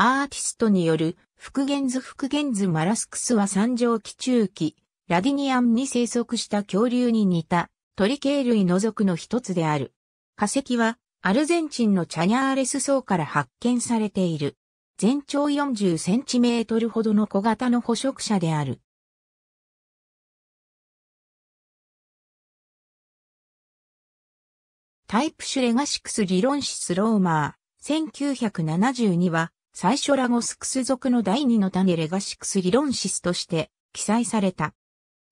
アーティストによる復元図復元図マラスクスは三畳気中期、ラディニアンに生息した恐竜に似た鳥系類の属の一つである。化石はアルゼンチンのチャニャーレス層から発見されている。全長40センチメートルほどの小型の捕食者である。タイプシュレガシクス理論史スローマー、1972は最初ラゴスクス属の第二の種レガシクス理論シスとして記載された。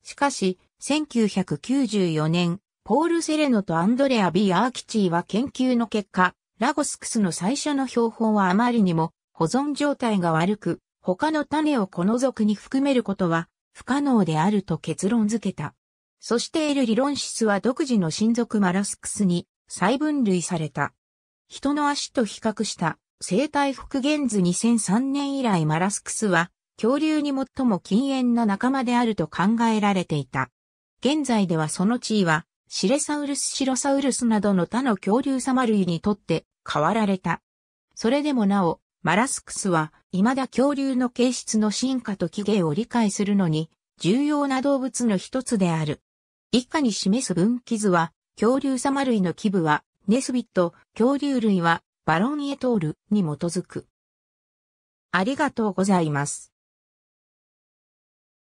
しかし、1994年、ポール・セレノとアンドレア・ビー・アーキチーは研究の結果、ラゴスクスの最初の標本はあまりにも保存状態が悪く、他の種をこの属に含めることは不可能であると結論付けた。そしてエル理論シスは独自の親族マラスクスに再分類された。人の足と比較した生態復元図2003年以来マラスクスは、恐竜に最も禁煙な仲間であると考えられていた。現在ではその地位は、シレサウルス・シロサウルスなどの他の恐竜様類にとって変わられた。それでもなお、マラスクスは、未だ恐竜の形質の進化と起源を理解するのに、重要な動物の一つである。以下に示す分岐図は、恐竜様類の基部は、ネスビット、恐竜類は、バロンエトールに基づく。ありがとうございます。